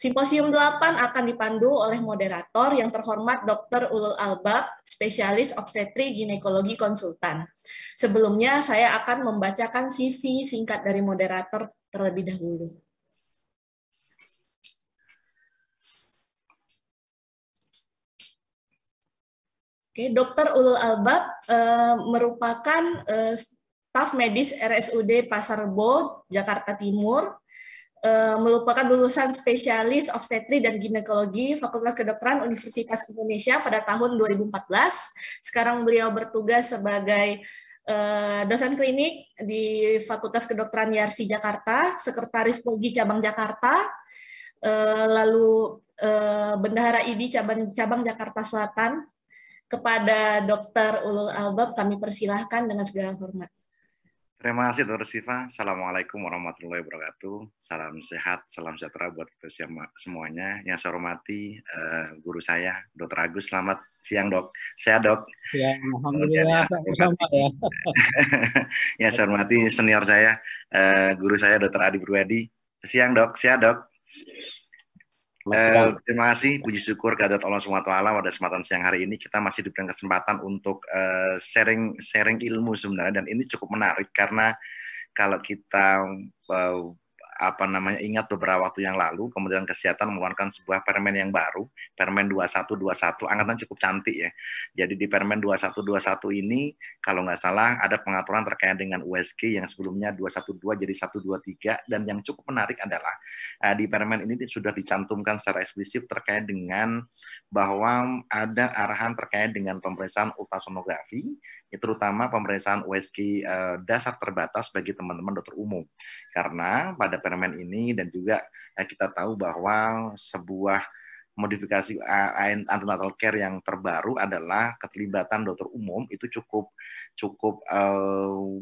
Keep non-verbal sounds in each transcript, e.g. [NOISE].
Simposium 8 akan dipandu oleh moderator yang terhormat Dr. Ulul Albab, spesialis obstetri ginekologi konsultan. Sebelumnya saya akan membacakan CV singkat dari moderator terlebih dahulu. Oke, Dr. Ulul Albab e, eh, merupakan e, staf medis RSUD Pasar Rebo, Jakarta Timur Eh, melupakan lulusan spesialis obstetri dan ginekologi Fakultas Kedokteran Universitas Indonesia pada tahun 2014. Sekarang beliau bertugas sebagai eh, dosen klinik di Fakultas Kedokteran yarsi Jakarta, Sekretaris Pogi Cabang Jakarta, eh, lalu Bendahara idi Cabang, Cabang Jakarta Selatan. Kepada Dr. Ulul Albab kami persilahkan dengan segala hormat. Terima kasih Dr. Siva. Assalamualaikum warahmatullahi wabarakatuh. Salam sehat, salam sejahtera buat kita semuanya. Yang saya hormati uh, guru saya, Dr. Agus. Selamat siang dok. Sehat dok. Ya, alhamdulillah sama-sama ya. [LAUGHS] yang saya hormati senior saya, uh, guru saya Dr. Adi Purwadi. Siang dok, sehat dok. Uh, terima kasih, puji syukur kehadirat Allah SWT pada kesempatan siang hari ini kita masih diberikan kesempatan untuk uh, sharing sharing ilmu sebenarnya dan ini cukup menarik karena kalau kita uh, apa namanya ingat beberapa waktu yang lalu Kementerian Kesehatan mengeluarkan sebuah permen yang baru, Permen 2121. Angkatan cukup cantik ya. Jadi di Permen 2121 ini kalau nggak salah ada pengaturan terkait dengan USG yang sebelumnya 212 jadi 123 dan yang cukup menarik adalah uh, di Permen ini sudah dicantumkan secara eksplisit terkait dengan bahwa ada arahan terkait dengan pemeriksaan ultrasonografi Ya, terutama pemeriksaan USG uh, eh, dasar terbatas bagi teman-teman dokter umum. Karena pada permen ini dan juga uh, kita tahu bahwa sebuah modifikasi eh, antenatal care yang terbaru adalah keterlibatan dokter umum itu cukup cukup uh,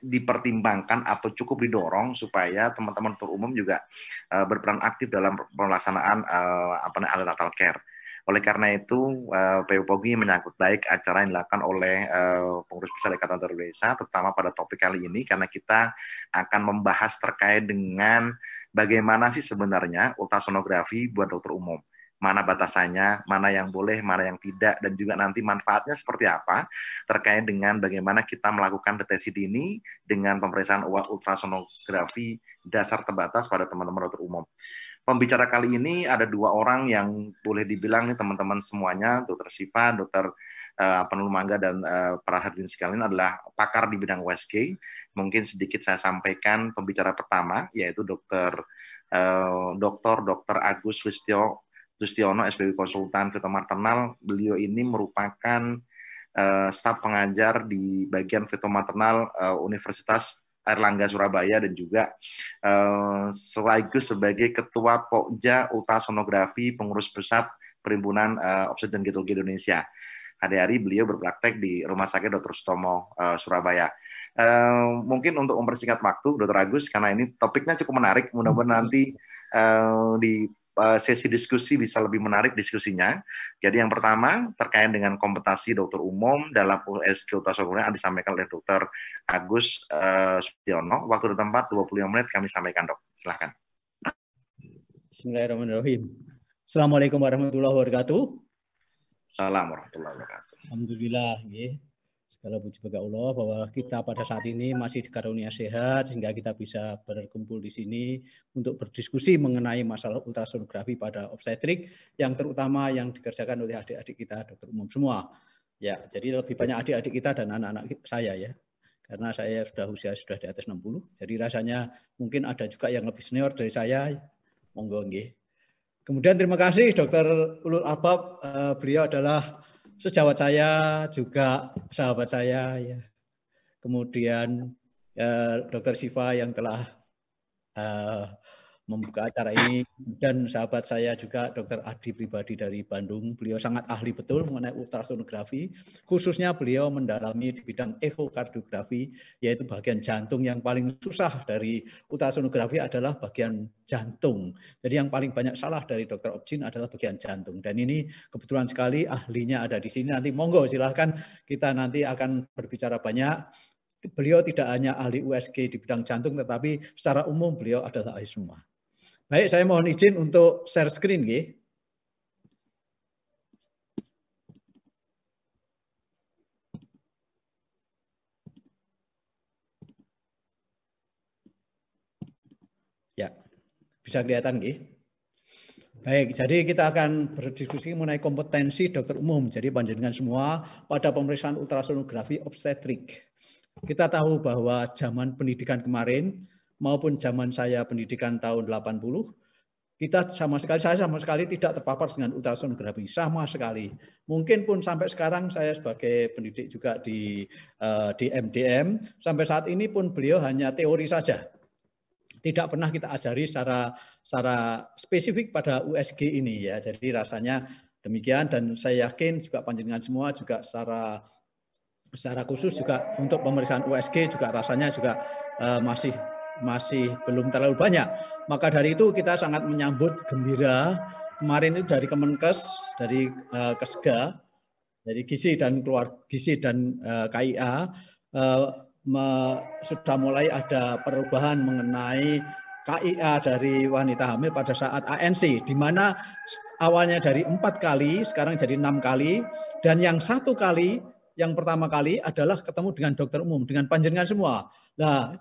dipertimbangkan atau cukup didorong supaya teman-teman dokter umum juga uh, berperan aktif dalam pelaksanaan uh, apa antenatal care oleh karena itu, uh, eh, PUPOGI menyangkut baik acara yang dilakukan oleh uh, pengurus besar Ikatan Dokter Indonesia, terutama pada topik kali ini, karena kita akan membahas terkait dengan bagaimana sih sebenarnya ultrasonografi buat dokter umum mana batasannya, mana yang boleh, mana yang tidak, dan juga nanti manfaatnya seperti apa terkait dengan bagaimana kita melakukan deteksi dini dengan pemeriksaan ultrasonografi dasar terbatas pada teman-teman dokter umum pembicara kali ini ada dua orang yang boleh dibilang nih teman-teman semuanya, Dokter Siva, Dokter Uh, eh, Penul Mangga dan uh, para sekalian adalah pakar di bidang USG. Mungkin sedikit saya sampaikan pembicara pertama yaitu Dokter Uh, eh, Dokter Dokter Agus Listio Justiono, SPB Konsultan Vito Maternal. Beliau ini merupakan uh, staf pengajar di bagian Vito Maternal uh, Universitas Erlangga Surabaya dan juga uh, sekaligus sebagai Ketua Pokja Sonografi, Pengurus Pusat Perhimpunan uh, dan Gitologi Indonesia. Hari-hari beliau berpraktek di Rumah Sakit Dr. Sutomo uh, Surabaya. Uh, mungkin untuk mempersingkat waktu, Dr. Agus, karena ini topiknya cukup menarik, mudah-mudahan nanti uh, di Eh, sesi diskusi bisa lebih menarik diskusinya. Jadi yang pertama terkait dengan kompetensi dokter umum dalam USG ultrasonografi yang disampaikan oleh dokter Agus uh, Sutiono. Waktu di tempat 25 menit kami sampaikan dok. Silahkan. Bismillahirrahmanirrahim. Assalamualaikum warahmatullahi wabarakatuh. Assalamualaikum warahmatullahi wabarakatuh. Alhamdulillah. Ya. Kalau puji bagi Allah bahwa kita pada saat ini masih dikarunia sehat sehingga kita bisa berkumpul di sini untuk berdiskusi mengenai masalah ultrasonografi pada obstetrik yang terutama yang dikerjakan oleh adik-adik kita dokter umum semua. Ya, jadi lebih banyak adik-adik kita dan anak-anak saya ya karena saya sudah usia sudah di atas 60. Jadi rasanya mungkin ada juga yang lebih senior dari saya. Monggo nggih. Kemudian terima kasih dokter Ulul Abab eh, beliau adalah sejawat saya juga sahabat saya ya. Kemudian eh, dokter Siva yang telah eh, membuka acara ini dan sahabat saya juga Dr. Adi pribadi dari Bandung. Beliau sangat ahli betul mengenai ultrasonografi, khususnya beliau mendalami di bidang ekokardiografi, yaitu bagian jantung yang paling susah dari ultrasonografi adalah bagian jantung. Jadi yang paling banyak salah dari Dr. Opjin adalah bagian jantung. Dan ini kebetulan sekali ahlinya ada di sini. Nanti monggo silahkan kita nanti akan berbicara banyak beliau tidak hanya ahli USG di bidang jantung, tetapi secara umum beliau adalah ahli semua. Baik, saya mohon izin untuk share screen, G. Ya, bisa kelihatan, G. Baik, jadi kita akan berdiskusi mengenai kompetensi dokter umum. Jadi panjenengan semua pada pemeriksaan ultrasonografi obstetrik. Kita tahu bahwa zaman pendidikan kemarin maupun zaman saya pendidikan tahun 80, kita sama sekali saya sama sekali tidak terpapar dengan ultrasonografi sama sekali mungkin pun sampai sekarang saya sebagai pendidik juga di uh, di MDM sampai saat ini pun beliau hanya teori saja tidak pernah kita ajari secara secara spesifik pada USG ini ya jadi rasanya demikian dan saya yakin juga panjenengan semua juga secara secara khusus juga untuk pemeriksaan USG juga rasanya juga uh, masih masih belum terlalu banyak. Maka dari itu kita sangat menyambut gembira kemarin itu dari Kemenkes, dari uh, Kesga, dari Gizi dan keluar Gizi dan uh, eh, KIA uh, eh, me, sudah mulai ada perubahan mengenai KIA dari wanita hamil pada saat ANC, di mana awalnya dari empat kali, sekarang jadi enam kali, dan yang satu kali, yang pertama kali adalah ketemu dengan dokter umum, dengan panjenengan semua. Nah,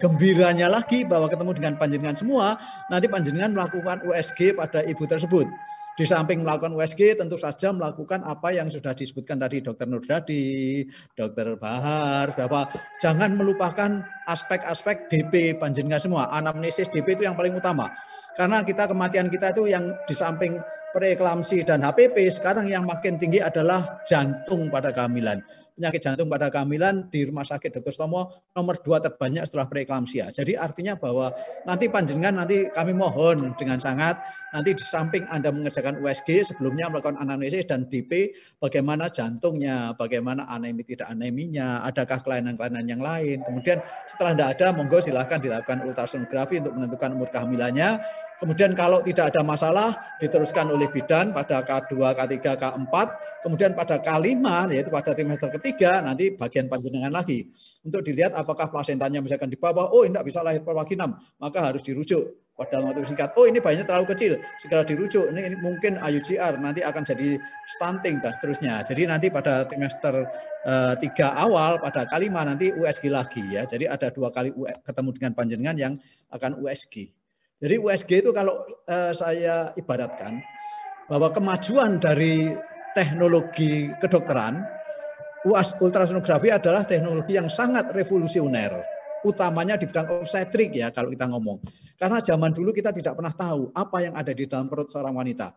gembiranya lagi bahwa ketemu dengan panjenengan semua, nanti panjenengan melakukan USG pada ibu tersebut. Di samping melakukan USG, tentu saja melakukan apa yang sudah disebutkan tadi Dokter Nurdadi, Dokter Bahar, bahwa jangan melupakan aspek-aspek DP panjenengan semua. Anamnesis DP itu yang paling utama. Karena kita kematian kita itu yang di samping preeklamsi dan HPP, sekarang yang makin tinggi adalah jantung pada kehamilan. Penyakit jantung pada kehamilan di Rumah Sakit Dr. Stomo nomor dua terbanyak setelah preeklamsia. Ya. Jadi artinya bahwa nanti panjenengan nanti kami mohon dengan sangat nanti di samping Anda mengerjakan USG sebelumnya melakukan anamnesis dan DP bagaimana jantungnya, bagaimana anemi tidak aneminya, adakah kelainan-kelainan yang lain. Kemudian setelah tidak ada monggo silahkan dilakukan ultrasonografi untuk menentukan umur kehamilannya Kemudian kalau tidak ada masalah diteruskan oleh bidan pada K2, K3, K4, kemudian pada K5 yaitu pada trimester ketiga nanti bagian panjenengan lagi untuk dilihat apakah plasentanya misalkan di bawah, oh tidak bisa lahir perwakinam, maka harus dirujuk pada waktu singkat. Oh ini bayinya terlalu kecil, segera dirujuk. Ini, ini mungkin IUGR nanti akan jadi stunting dan seterusnya. Jadi nanti pada trimester eh, tiga awal pada k5 nanti USG lagi ya. Jadi ada dua kali ketemu dengan panjenengan yang akan USG. Jadi USG itu kalau uh, saya ibaratkan bahwa kemajuan dari teknologi kedokteran, UAS ultrasonografi adalah teknologi yang sangat revolusioner, utamanya di bidang obstetrik ya kalau kita ngomong. Karena zaman dulu kita tidak pernah tahu apa yang ada di dalam perut seorang wanita.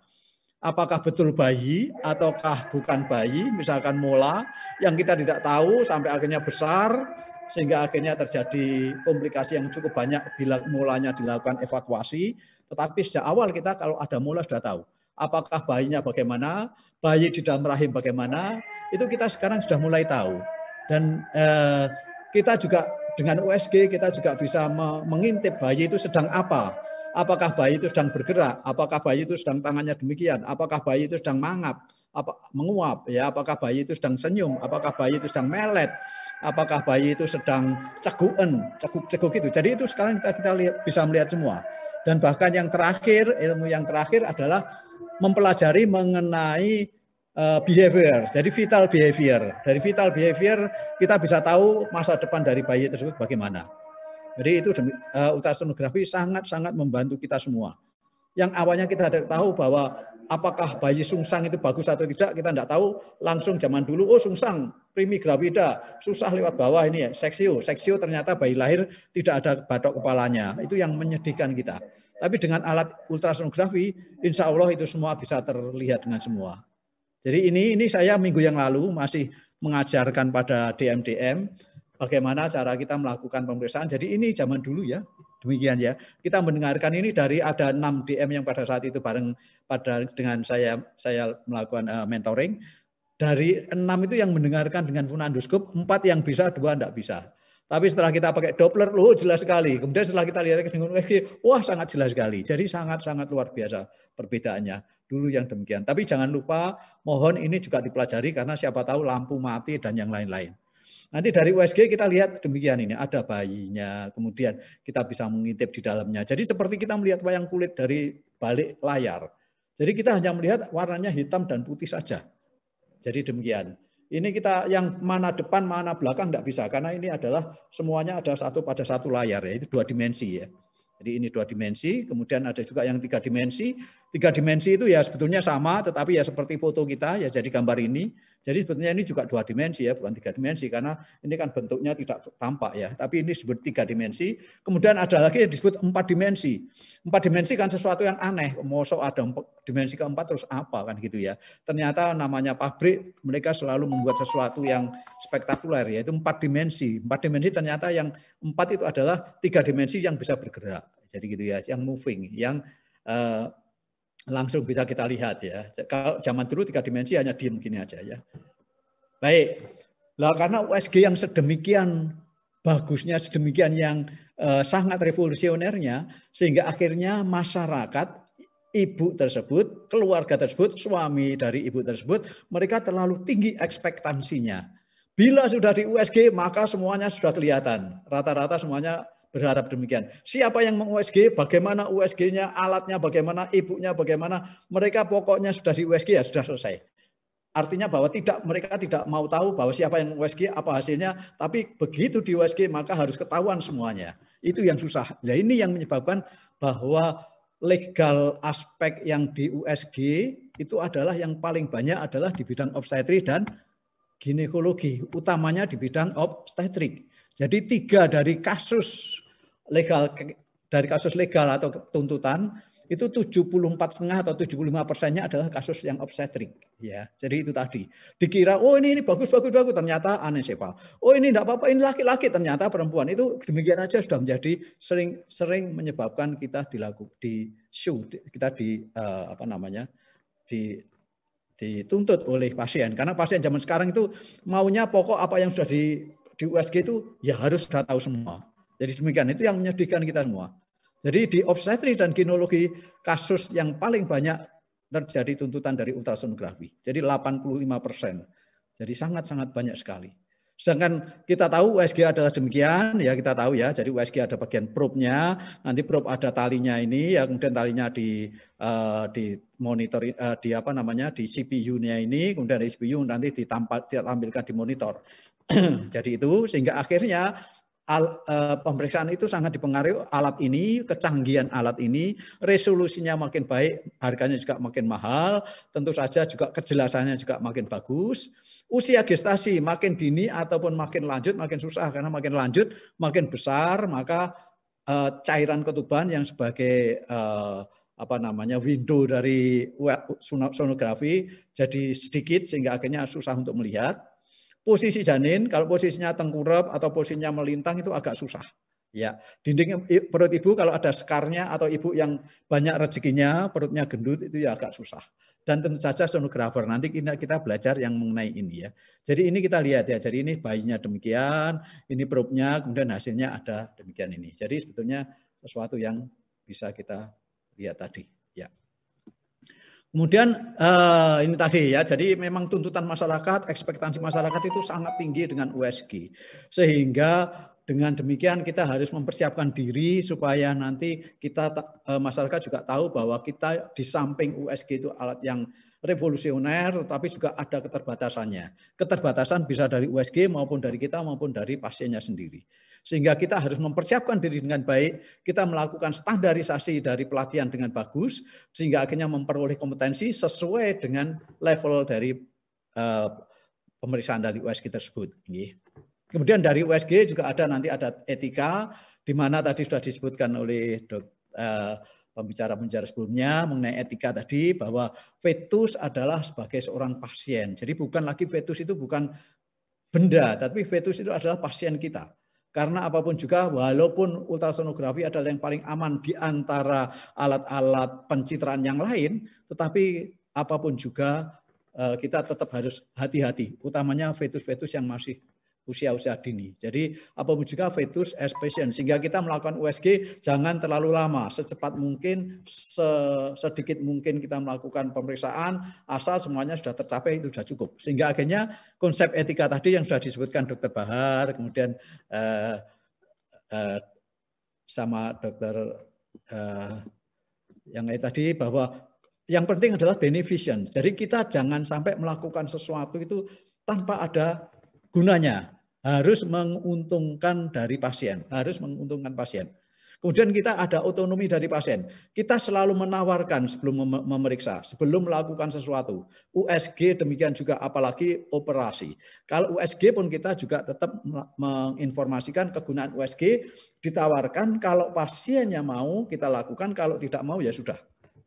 Apakah betul bayi ataukah bukan bayi, misalkan mola yang kita tidak tahu sampai akhirnya besar, sehingga akhirnya terjadi komplikasi yang cukup banyak bila mulanya dilakukan evakuasi. Tetapi sejak awal kita kalau ada mula sudah tahu apakah bayinya bagaimana, bayi di dalam rahim bagaimana, itu kita sekarang sudah mulai tahu. Dan eh, kita juga dengan USG kita juga bisa mengintip bayi itu sedang apa. Apakah bayi itu sedang bergerak? Apakah bayi itu sedang tangannya demikian? Apakah bayi itu sedang mangap? Apa menguap? Ya, apakah bayi itu sedang senyum? Apakah bayi itu sedang melet? apakah bayi itu sedang ceguken, ceguk-ceguk itu. Jadi itu sekarang kita kita lihat, bisa melihat semua. Dan bahkan yang terakhir, ilmu yang terakhir adalah mempelajari mengenai eh, behavior, jadi vital behavior. Dari vital behavior kita bisa tahu masa depan dari bayi tersebut bagaimana. Jadi itu uh, eh, ultrasonografi sangat-sangat membantu kita semua. Yang awalnya kita tahu bahwa apakah bayi sungsang itu bagus atau tidak kita tidak tahu langsung zaman dulu oh sungsang primi gravida susah lewat bawah ini ya seksio seksio ternyata bayi lahir tidak ada batok kepalanya itu yang menyedihkan kita tapi dengan alat ultrasonografi insya Allah itu semua bisa terlihat dengan semua jadi ini ini saya minggu yang lalu masih mengajarkan pada DMDM -DM, bagaimana cara kita melakukan pemeriksaan. Jadi ini zaman dulu ya, demikian ya. Kita mendengarkan ini dari ada 6 DM yang pada saat itu bareng pada dengan saya saya melakukan uh, mentoring. Dari enam itu yang mendengarkan dengan funandoskop, empat yang bisa, dua tidak bisa. Tapi setelah kita pakai Doppler, loh jelas sekali. Kemudian setelah kita lihat dengan [LAUGHS] wah sangat jelas sekali. Jadi sangat-sangat luar biasa perbedaannya. Dulu yang demikian. Tapi jangan lupa, mohon ini juga dipelajari karena siapa tahu lampu mati dan yang lain-lain. Nanti dari USG kita lihat demikian ini ada bayinya, kemudian kita bisa mengintip di dalamnya. Jadi seperti kita melihat wayang kulit dari balik layar. Jadi kita hanya melihat warnanya hitam dan putih saja. Jadi demikian. Ini kita yang mana depan, mana belakang tidak bisa. Karena ini adalah semuanya ada satu pada satu layar. Ya. Itu dua dimensi ya. Jadi ini dua dimensi, kemudian ada juga yang tiga dimensi. Tiga dimensi itu ya sebetulnya sama, tetapi ya seperti foto kita, ya jadi gambar ini. Jadi sebetulnya ini juga dua dimensi ya, bukan tiga dimensi karena ini kan bentuknya tidak tampak ya. Tapi ini disebut tiga dimensi. Kemudian ada lagi yang disebut empat dimensi. Empat dimensi kan sesuatu yang aneh. Mosok ada dimensi keempat terus apa kan gitu ya. Ternyata namanya pabrik mereka selalu membuat sesuatu yang spektakuler ya. Itu empat dimensi. Empat dimensi ternyata yang empat itu adalah tiga dimensi yang bisa bergerak. Jadi gitu ya, yang moving, yang eh, langsung bisa kita lihat ya. Kalau zaman dulu tiga dimensi hanya diem gini aja ya. Baik, lah karena USG yang sedemikian bagusnya, sedemikian yang uh, sangat revolusionernya, sehingga akhirnya masyarakat ibu tersebut, keluarga tersebut, suami dari ibu tersebut, mereka terlalu tinggi ekspektansinya. Bila sudah di USG, maka semuanya sudah kelihatan. Rata-rata semuanya berharap demikian. Siapa yang meng-USG, bagaimana USG-nya, alatnya, bagaimana ibunya, bagaimana mereka pokoknya sudah di USG ya sudah selesai. Artinya bahwa tidak mereka tidak mau tahu bahwa siapa yang USG, apa hasilnya, tapi begitu di USG maka harus ketahuan semuanya. Itu yang susah. Ya ini yang menyebabkan bahwa legal aspek yang di USG itu adalah yang paling banyak adalah di bidang obstetri dan ginekologi, utamanya di bidang obstetrik. Jadi tiga dari kasus legal dari kasus legal atau tuntutan itu 74 setengah atau 75 persennya adalah kasus yang obstetrik ya jadi itu tadi dikira oh ini ini bagus bagus bagus ternyata anesepal oh ini tidak apa-apa ini laki-laki ternyata perempuan itu demikian aja sudah menjadi sering sering menyebabkan kita dilaku di show kita di uh, apa namanya di dituntut oleh pasien karena pasien zaman sekarang itu maunya pokok apa yang sudah di di USG itu ya harus sudah tahu semua jadi demikian itu yang menyedihkan kita semua. Jadi di obstetri dan ginologi kasus yang paling banyak terjadi tuntutan dari ultrasonografi. Jadi 85 persen. Jadi sangat-sangat banyak sekali. Sedangkan kita tahu USG adalah demikian, ya kita tahu ya. Jadi USG ada bagian probe-nya, nanti probe ada talinya ini, ya kemudian talinya di uh, di monitor uh, di apa namanya di CPU-nya ini, kemudian di CPU nanti ditampilkan di monitor. [CLEARS THROAT] Jadi itu sehingga akhirnya al, e, pemeriksaan itu sangat dipengaruhi alat ini, kecanggihan alat ini, resolusinya makin baik, harganya juga makin mahal, tentu saja juga kejelasannya juga makin bagus. Usia gestasi makin dini ataupun makin lanjut makin susah karena makin lanjut makin besar maka e, cairan ketuban yang sebagai e, apa namanya window dari sonografi jadi sedikit sehingga akhirnya susah untuk melihat posisi janin kalau posisinya tengkurap atau posisinya melintang itu agak susah. Ya, dinding perut ibu kalau ada sekarnya atau ibu yang banyak rezekinya, perutnya gendut itu ya agak susah. Dan tentu saja sonografer nanti kita, kita belajar yang mengenai ini ya. Jadi ini kita lihat ya. Jadi ini bayinya demikian, ini perutnya, kemudian hasilnya ada demikian ini. Jadi sebetulnya sesuatu yang bisa kita lihat tadi. Kemudian uh, ini tadi ya, jadi memang tuntutan masyarakat, ekspektasi masyarakat itu sangat tinggi dengan USG. Sehingga dengan demikian kita harus mempersiapkan diri supaya nanti kita uh, masyarakat juga tahu bahwa kita di samping USG itu alat yang revolusioner tetapi juga ada keterbatasannya. Keterbatasan bisa dari USG maupun dari kita maupun dari pasiennya sendiri. Sehingga kita harus mempersiapkan diri dengan baik, kita melakukan standarisasi dari pelatihan dengan bagus, sehingga akhirnya memperoleh kompetensi sesuai dengan level dari uh, pemeriksaan dari USG tersebut. Kemudian dari USG juga ada nanti ada etika, di mana tadi sudah disebutkan oleh dok, uh, pembicara-pembicara sebelumnya mengenai etika tadi bahwa fetus adalah sebagai seorang pasien. Jadi bukan lagi fetus itu bukan benda, tapi fetus itu adalah pasien kita. Karena apapun juga, walaupun ultrasonografi adalah yang paling aman di antara alat-alat pencitraan yang lain, tetapi apapun juga eh, kita tetap harus hati-hati, utamanya fetus-fetus yang masih usia-usia dini. Jadi pun juga fetus as patient sehingga kita melakukan USG jangan terlalu lama, secepat mungkin, sedikit mungkin kita melakukan pemeriksaan asal semuanya sudah tercapai itu sudah cukup. Sehingga akhirnya konsep etika tadi yang sudah disebutkan Dokter Bahar, kemudian eh, eh, sama Dokter eh, yang tadi bahwa yang penting adalah beneficent. Jadi kita jangan sampai melakukan sesuatu itu tanpa ada gunanya harus menguntungkan dari pasien, harus menguntungkan pasien. Kemudian kita ada otonomi dari pasien. Kita selalu menawarkan sebelum memeriksa, sebelum melakukan sesuatu. USG demikian juga apalagi operasi. Kalau USG pun kita juga tetap menginformasikan kegunaan USG, ditawarkan kalau pasiennya mau kita lakukan, kalau tidak mau ya sudah.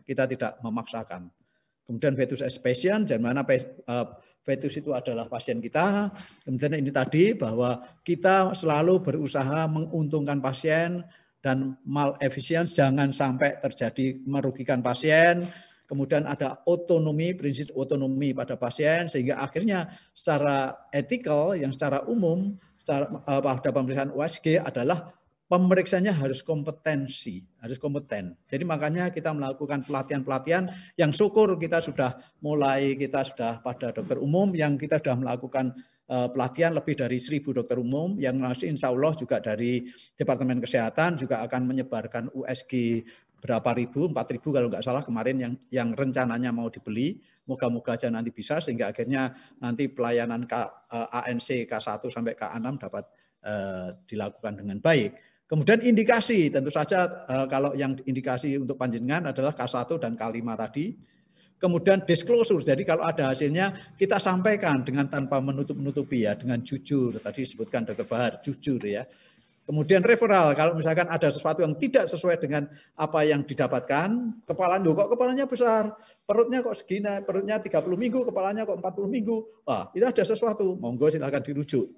Kita tidak memaksakan. Kemudian vetus expression, dan mana eh, fetus itu adalah pasien kita. Kemudian ini tadi bahwa kita selalu berusaha menguntungkan pasien dan mal efisiensi jangan sampai terjadi merugikan pasien. Kemudian ada otonomi, prinsip otonomi pada pasien sehingga akhirnya secara etikal yang secara umum secara, eh, pada pemeriksaan USG adalah pemeriksanya harus kompetensi, harus kompeten. Jadi makanya kita melakukan pelatihan-pelatihan yang syukur kita sudah mulai, kita sudah pada dokter umum yang kita sudah melakukan eh, pelatihan lebih dari seribu dokter umum yang masih insya Allah juga dari Departemen Kesehatan juga akan menyebarkan USG berapa ribu, empat ribu kalau nggak salah kemarin yang yang rencananya mau dibeli. Moga-moga aja nanti bisa sehingga akhirnya nanti pelayanan K, eh, ANC K1 sampai K6 dapat eh, dilakukan dengan baik. Kemudian indikasi, tentu saja eh, kalau yang indikasi untuk panjenengan adalah K1 dan K5 tadi. Kemudian disclosure, jadi kalau ada hasilnya kita sampaikan dengan tanpa menutup-nutupi ya, dengan jujur. Tadi disebutkan Dr. Bahar, jujur ya. Kemudian referral, kalau misalkan ada sesuatu yang tidak sesuai dengan apa yang didapatkan, kepala kok kepalanya besar, perutnya kok segini, perutnya 30 minggu, kepalanya kok 40 minggu. Wah, itu ada sesuatu, monggo silahkan dirujuk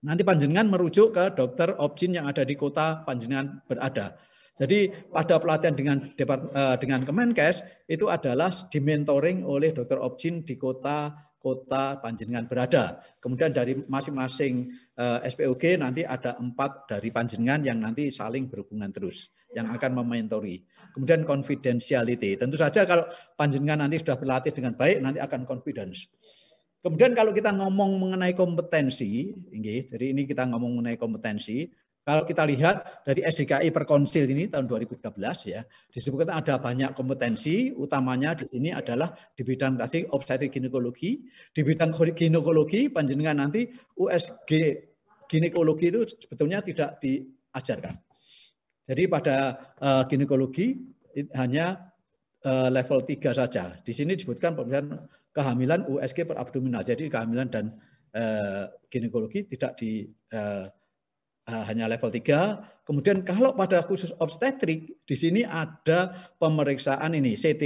nanti panjenengan merujuk ke dokter objin yang ada di kota panjenengan berada. Jadi pada pelatihan dengan eh, dengan Kemenkes itu adalah dimentoring oleh dokter objin di kota kota panjenengan berada. Kemudian dari masing-masing eh, SPOG nanti ada empat dari panjenengan yang nanti saling berhubungan terus yang akan mementori. Kemudian confidentiality. Tentu saja kalau panjenengan nanti sudah berlatih dengan baik nanti akan confidence. Kemudian kalau kita ngomong mengenai kompetensi, jadi ini kita ngomong mengenai kompetensi, kalau kita lihat dari SDKI Perkonsil ini tahun 2013 ya, disebutkan ada banyak kompetensi, utamanya di sini adalah di bidang tadi obstetri ginekologi, di bidang ginekologi panjenengan nanti USG ginekologi itu sebetulnya tidak diajarkan. Jadi pada uh, ginekologi hanya uh, level 3 saja. Di sini disebutkan pemeriksaan kehamilan USG per abdominal. Jadi kehamilan dan eh, ginekologi tidak di eh, eh hanya level 3. Kemudian kalau pada khusus obstetrik di sini ada pemeriksaan ini CT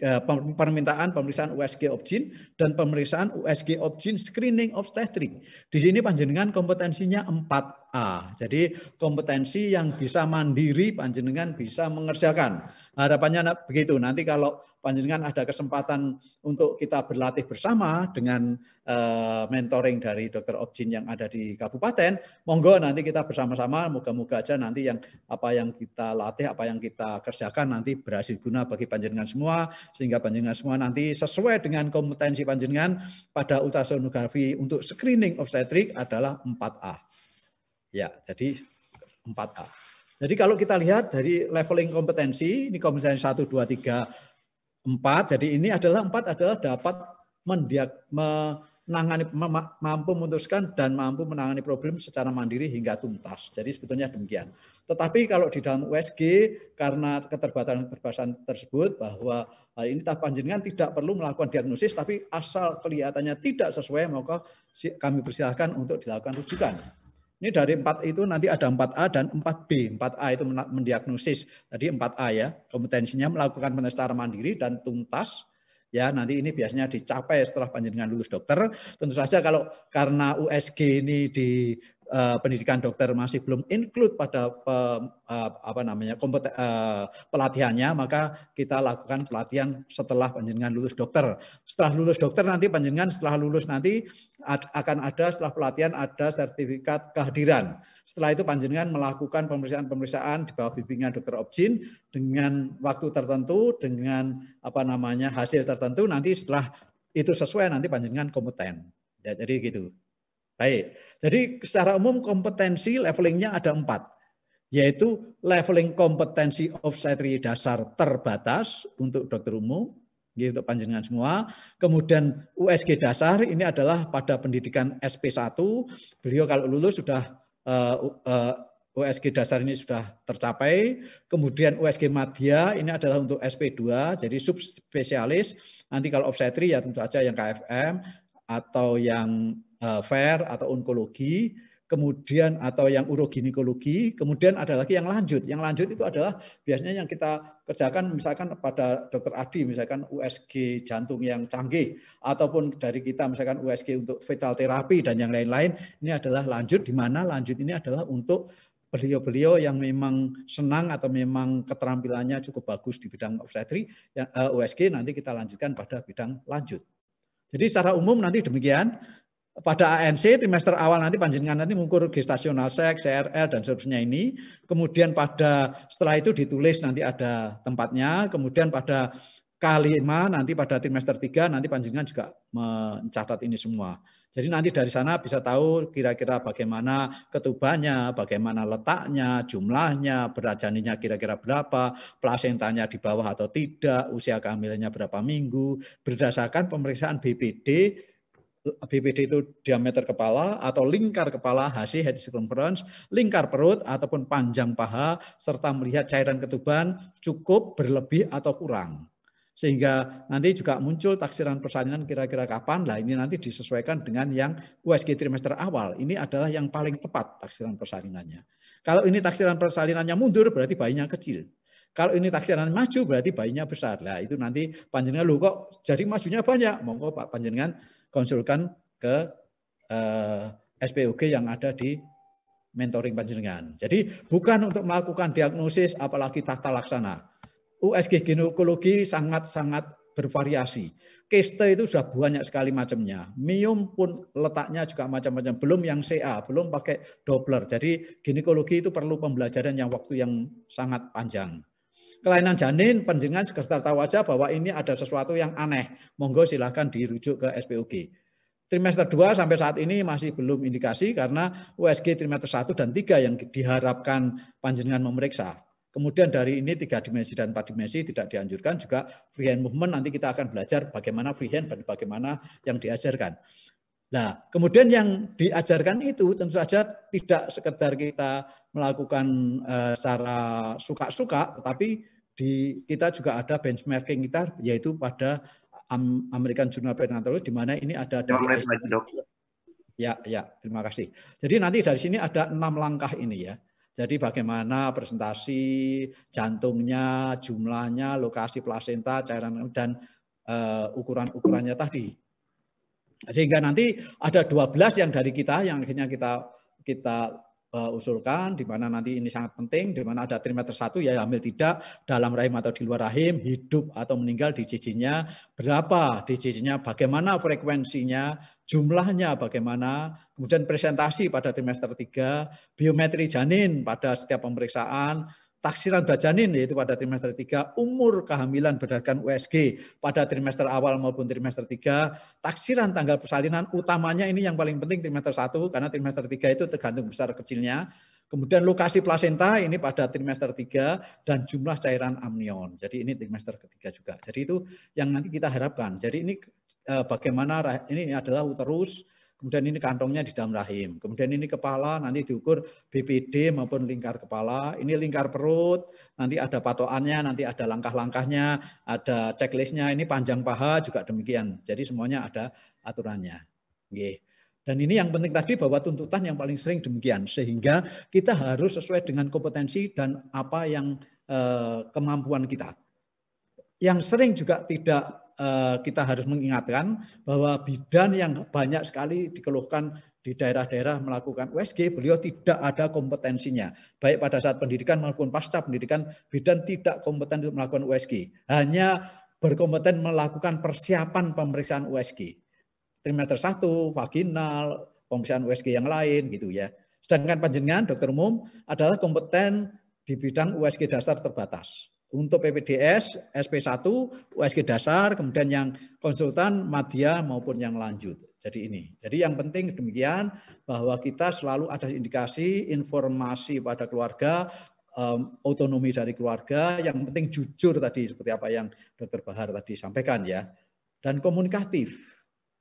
eh, permintaan pemeriksaan USG obgyn dan pemeriksaan USG obgyn screening obstetrik. Di sini panjenengan kompetensinya 4 A. Jadi kompetensi yang bisa mandiri panjenengan bisa mengerjakan. Harapannya begitu. Nanti kalau panjenengan ada kesempatan untuk kita berlatih bersama dengan uh, mentoring dari Dokter Objin yang ada di kabupaten, monggo nanti kita bersama-sama moga-moga aja nanti yang apa yang kita latih, apa yang kita kerjakan nanti berhasil guna bagi panjenengan semua sehingga panjenengan semua nanti sesuai dengan kompetensi panjenengan pada ultrasonografi untuk screening obstetrik adalah 4A. Ya, jadi 4A. Jadi kalau kita lihat dari leveling kompetensi, ini kompetensi 1, 2, 3, 4. Jadi ini adalah 4 adalah dapat mendiak, menangani, mampu memutuskan dan mampu menangani problem secara mandiri hingga tuntas. Jadi sebetulnya demikian. Tetapi kalau di dalam USG, karena keterbatasan-keterbatasan tersebut bahwa hal eh, ini tahap panjenengan tidak perlu melakukan diagnosis, tapi asal kelihatannya tidak sesuai, maka kami persilahkan untuk dilakukan rujukan. Ini dari 4 itu nanti ada 4A dan 4B. 4A itu mendiagnosis. jadi 4A ya, kompetensinya melakukan penelitian mandiri dan tuntas. Ya, nanti ini biasanya dicapai setelah panjenengan lulus dokter. Tentu saja kalau karena USG ini di Eh, pendidikan dokter masih belum include pada uh, apa namanya kompeten, uh, eh, pelatihannya, maka kita lakukan pelatihan setelah panjenengan lulus dokter. Setelah lulus dokter nanti panjenengan setelah lulus nanti ad, akan ada setelah pelatihan ada sertifikat kehadiran. Setelah itu panjenengan melakukan pemeriksaan-pemeriksaan di bawah bimbingan dokter Objin dengan waktu tertentu, dengan apa namanya hasil tertentu. Nanti setelah itu sesuai nanti panjenengan kompeten. Ya, jadi gitu. Baik. Jadi secara umum kompetensi levelingnya ada empat, yaitu leveling kompetensi obstetri dasar terbatas untuk dokter umum, gitu panjenengan semua. Kemudian USG dasar ini adalah pada pendidikan SP1, beliau kalau lulus sudah uh, eh, uh, eh, USG dasar ini sudah tercapai. Kemudian USG madya ini adalah untuk SP2, jadi subspesialis. Nanti kalau obstetri ya tentu saja yang KFM atau yang Eh, fair atau onkologi, kemudian atau yang uroginekologi, kemudian ada lagi yang lanjut. Yang lanjut itu adalah biasanya yang kita kerjakan misalkan pada dokter Adi misalkan USG jantung yang canggih ataupun dari kita misalkan USG untuk fetal terapi dan yang lain-lain. Ini adalah lanjut di mana lanjut ini adalah untuk beliau-beliau yang memang senang atau memang keterampilannya cukup bagus di bidang obstetri ya, eh, USG nanti kita lanjutkan pada bidang lanjut. Jadi secara umum nanti demikian pada ANC trimester awal nanti panjenengan nanti mengukur gestasional seks, CRL dan seterusnya ini. Kemudian pada setelah itu ditulis nanti ada tempatnya. Kemudian pada k nanti pada trimester 3 nanti panjenengan juga mencatat ini semua. Jadi nanti dari sana bisa tahu kira-kira bagaimana ketubannya, bagaimana letaknya, jumlahnya, berat janinnya kira-kira berapa, plasentanya di bawah atau tidak, usia kehamilannya berapa minggu, berdasarkan pemeriksaan BPD BPD itu diameter kepala atau lingkar kepala HC head circumference, lingkar perut ataupun panjang paha serta melihat cairan ketuban cukup berlebih atau kurang. Sehingga nanti juga muncul taksiran persalinan kira-kira kapan. Lah ini nanti disesuaikan dengan yang USG trimester awal. Ini adalah yang paling tepat taksiran persalinannya. Kalau ini taksiran persalinannya mundur berarti bayinya kecil. Kalau ini taksiran maju berarti bayinya besar. Lah itu nanti panjenengan lu kok jadi majunya banyak. Monggo Pak panjenengan konsulkan ke eh, SPOG yang ada di mentoring panjenengan. Jadi bukan untuk melakukan diagnosis apalagi tata laksana. USG ginekologi sangat-sangat bervariasi. Kiste itu sudah banyak sekali macamnya. Miom pun letaknya juga macam-macam. Belum yang CA, belum pakai Doppler. Jadi ginekologi itu perlu pembelajaran yang waktu yang sangat panjang kelainan janin, penjengan segera tahu aja bahwa ini ada sesuatu yang aneh. Monggo silahkan dirujuk ke SPUG. Trimester 2 sampai saat ini masih belum indikasi karena USG trimester 1 dan 3 yang diharapkan panjenengan memeriksa. Kemudian dari ini tiga dimensi dan empat dimensi tidak dianjurkan juga freehand movement nanti kita akan belajar bagaimana freehand dan bagaimana yang diajarkan. Nah, kemudian yang diajarkan itu tentu saja tidak sekedar kita melakukan eh, secara suka-suka, tetapi di kita juga ada benchmarking kita yaitu pada American Journal Perinatology di mana ini ada dari menit Ya, ya, terima kasih. Jadi nanti dari sini ada enam langkah ini ya. Jadi bagaimana presentasi jantungnya, jumlahnya, lokasi plasenta, cairan dan uh, ukuran-ukurannya tadi. Sehingga nanti ada 12 yang dari kita yang akhirnya kita kita uh, usulkan, di mana nanti ini sangat penting, di mana ada trimester satu ya hamil tidak, dalam rahim atau di luar rahim, hidup atau meninggal di cicinya berapa di cicinya bagaimana frekuensinya, jumlahnya bagaimana, kemudian presentasi pada trimester 3, biometri janin pada setiap pemeriksaan, Taksiran Bajanin yaitu pada trimester 3, umur kehamilan berdasarkan USG pada trimester awal maupun trimester 3, taksiran tanggal persalinan utamanya ini yang paling penting trimester 1 karena trimester 3 itu tergantung besar kecilnya. Kemudian lokasi plasenta ini pada trimester 3 dan jumlah cairan amnion. Jadi ini trimester ketiga juga. Jadi itu yang nanti kita harapkan. Jadi ini eh, bagaimana ini adalah uterus kemudian ini kantongnya di dalam rahim, kemudian ini kepala, nanti diukur BPD maupun lingkar kepala, ini lingkar perut, nanti ada patoannya, nanti ada langkah-langkahnya, ada checklistnya, ini panjang paha juga demikian. Jadi semuanya ada aturannya. Oke. Dan ini yang penting tadi bahwa tuntutan yang paling sering demikian, sehingga kita harus sesuai dengan kompetensi dan apa yang eh, kemampuan kita. Yang sering juga tidak Eh, kita harus mengingatkan bahwa bidan yang banyak sekali dikeluhkan di daerah-daerah melakukan USG, beliau tidak ada kompetensinya. Baik pada saat pendidikan maupun pasca pendidikan, bidan tidak kompeten untuk melakukan USG. Hanya berkompeten melakukan persiapan pemeriksaan USG. Trimester satu vaginal, pemeriksaan USG yang lain gitu ya. Sedangkan panjenengan dokter umum adalah kompeten di bidang USG dasar terbatas untuk PPDS, SP1, USG dasar, kemudian yang konsultan, madya maupun yang lanjut. Jadi ini. Jadi yang penting demikian bahwa kita selalu ada indikasi informasi pada keluarga, um, otonomi dari keluarga, yang penting jujur tadi seperti apa yang Dokter Bahar tadi sampaikan ya. Dan komunikatif.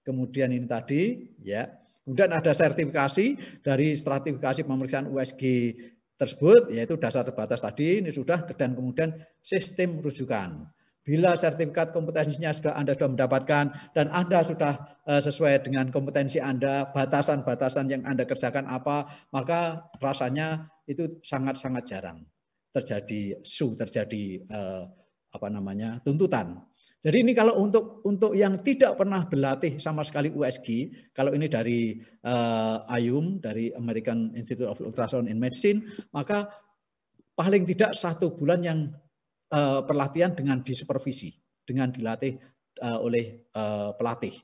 Kemudian ini tadi ya. Kemudian ada sertifikasi dari stratifikasi pemeriksaan USG tersebut yaitu dasar terbatas tadi ini sudah dan kemudian sistem rujukan. Bila sertifikat kompetensinya sudah Anda sudah mendapatkan dan Anda sudah eh, sesuai dengan kompetensi Anda, batasan-batasan yang Anda kerjakan apa, maka rasanya itu sangat-sangat jarang terjadi su terjadi eh, apa namanya tuntutan jadi ini kalau untuk untuk yang tidak pernah berlatih sama sekali USG, kalau ini dari uh, AYUM, dari American Institute of Ultrasound in Medicine, maka paling tidak satu bulan yang uh, perlatihan dengan disupervisi, dengan dilatih uh, oleh uh, pelatih.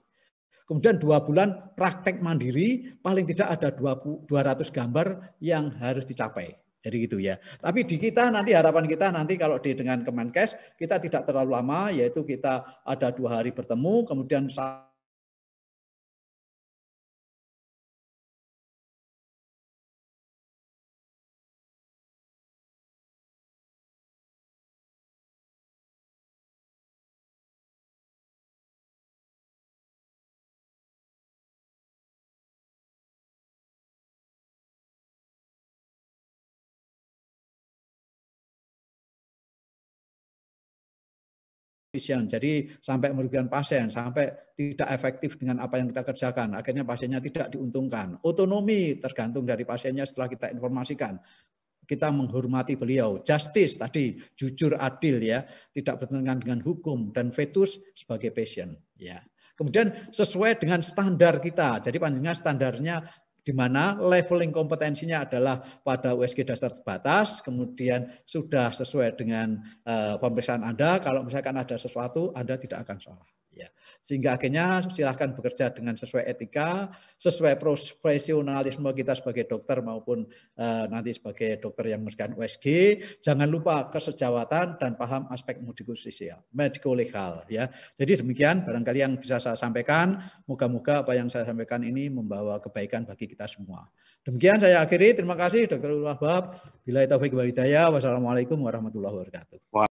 Kemudian dua bulan praktek mandiri, paling tidak ada 200 gambar yang harus dicapai. Jadi gitu ya. Tapi di kita nanti harapan kita nanti kalau di dengan Kemenkes kita tidak terlalu lama yaitu kita ada dua hari bertemu kemudian efisien. Jadi sampai merugikan pasien, sampai tidak efektif dengan apa yang kita kerjakan. Akhirnya pasiennya tidak diuntungkan. Otonomi tergantung dari pasiennya setelah kita informasikan. Kita menghormati beliau. Justice tadi, jujur adil ya. Tidak bertentangan dengan hukum dan fetus sebagai pasien. Ya. Kemudian sesuai dengan standar kita. Jadi panjangnya standarnya di mana leveling kompetensinya adalah pada USG dasar terbatas, kemudian sudah sesuai dengan uh, pemeriksaan Anda. Kalau misalkan ada sesuatu, Anda tidak akan salah. Sehingga akhirnya silahkan bekerja dengan sesuai etika, sesuai profesionalisme kita sebagai dokter maupun uh, nanti sebagai dokter yang meneruskan USG. Jangan lupa kesejawatan dan paham aspek medico-sosial, Ya. Jadi demikian barangkali yang bisa saya sampaikan. Moga-moga apa yang saya sampaikan ini membawa kebaikan bagi kita semua. Demikian saya akhiri. Terima kasih Dr. Ulwahbab. Bila itu baik Wassalamualaikum warahmatullahi wabarakatuh.